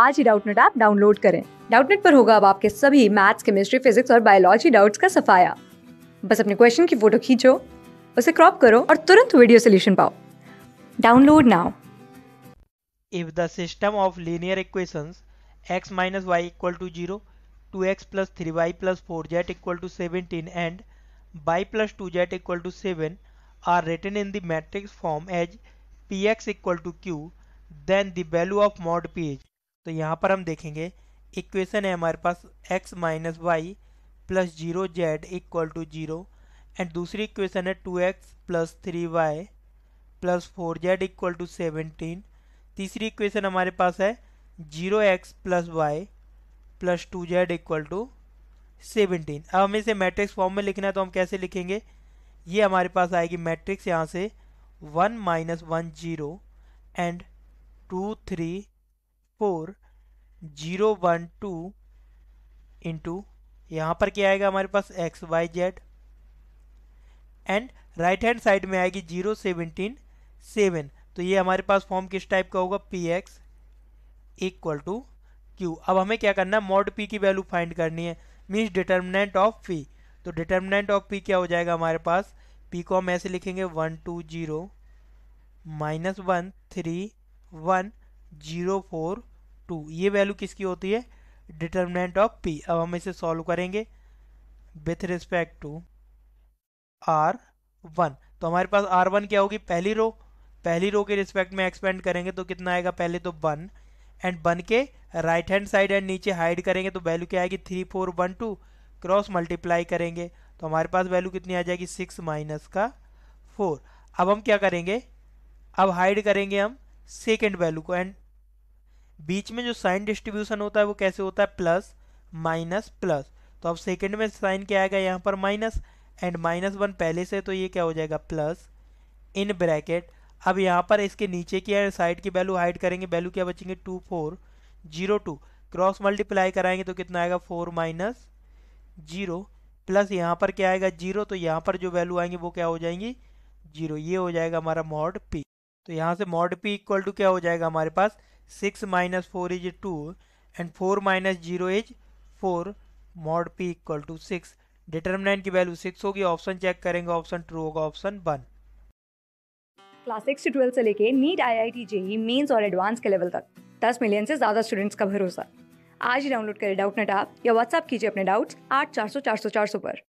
आज ही Doubtnut app download करें डाउटनेट पर होगा अब आपके सभी मैथ्स केमिस्ट्री फिजिक्स और बायोलॉजी डाउट्स का सफाया बस अपने क्वेश्चन की फोटो खींचो उसे क्रॉप करो और तुरंत वीडियो सोल्यूशन पाओ download now if the system of linear equations x two X plus three Y plus four Z equal to equal and Y plus two Z equal to seven are written in the matrix form as P X equal to Q then the value of mod P is तो यहाँ पर हम देखेंगे equation है हमारे पास X minus Y plus zero Z equal to zero and दूसरी equation है two X plus three Y plus four Z equal to seventeen तीसरी इक्वेशन हमारे पास है zero X plus Y plus two Z equal to seventeen अब हमें इसे matrix form में लिखना है तो हम कैसे लिखेंगे ये हमारे पास आएगी मैट्रिक्स यहाँ से one minus one zero and two three four zero one two into यहाँ पर क्या आएगा हमारे पास X Y Z and right hand side में आएगी जीरो सेवनटीन सेवन तो ये हमारे पास फॉर्म किस टाइप का होगा P X equal to Q अब हमें क्या करना है मॉड पी की वैल्यू फाइंड करनी है मीन्स डिटर्मिनेंट ऑफ पी तो डिटर्मिनेंट ऑफ पी क्या हो जाएगा हमारे पास पी को हम ऐसे लिखेंगे one two zero minus one three one zero four two ये वैल्यू किसकी होती है डिटर्मिनेंट ऑफ पी अब हम इसे सॉल्व करेंगे with respect to R one तो हमारे पास आर वन क्या होगी पहली रो पहली रो के रिस्पेक्ट में एक्सपेंड करेंगे तो कितना आएगा पहले तो वन एंड वन के राइट हैंड साइड एंड नीचे हाइड करेंगे तो वैल्यू क्या आएगी three four one two cross multiply करेंगे तो हमारे पास वैल्यू कितनी आ जाएगी सिक्स माइनस का फोर अब हम क्या करेंगे अब हाइड करेंगे हम सेकेंड वैल्यू को एंड बीच में जो साइन डिस्ट्रीब्यूशन होता है वो कैसे होता है प्लस माइनस प्लस तो अब सेकेंड में साइन क्या आएगा यहाँ पर माइनस एंड माइनस वन पहले से तो ये क्या हो जाएगा प्लस इन ब्रैकेट अब यहाँ पर इसके नीचे की साइड की वैल्यू हाइड करेंगे वैल्यू क्या बचेंगे two four zero two cross multiply कराएंगे तो कितना आएगा फोर माइनस जीरो प्लस यहाँ पर क्या आएगा जीरो तो यहाँ पर जो वैल्यू आएंगी वो क्या हो जाएंगी जीरो ये हो जाएगा हमारा मॉड पी तो यहाँ से मॉड पी इक्वल टू क्या हो जाएगा हमारे पास 6 minus 4 is 2 and 4 minus 0 is 4 mod P equal to six determinant की वैल्यू सिक्स होगी ऑप्शन चेक करेंगे ऑप्शन ट्रू होगा ऑप्शन वन क्लास सिक्स से ट्वेल्थ से लेके NEET I I T JEE Mains और एडवांस के लेवल तक दस मिलियन से ज़्यादा स्टूडेंट्स का भरोसा आज ही डाउनलोड करें डाउट नेट आप या व्हाट्सअप कीजिए अपने डाउट्स आठ चार सौ चार सौ चार सौ पर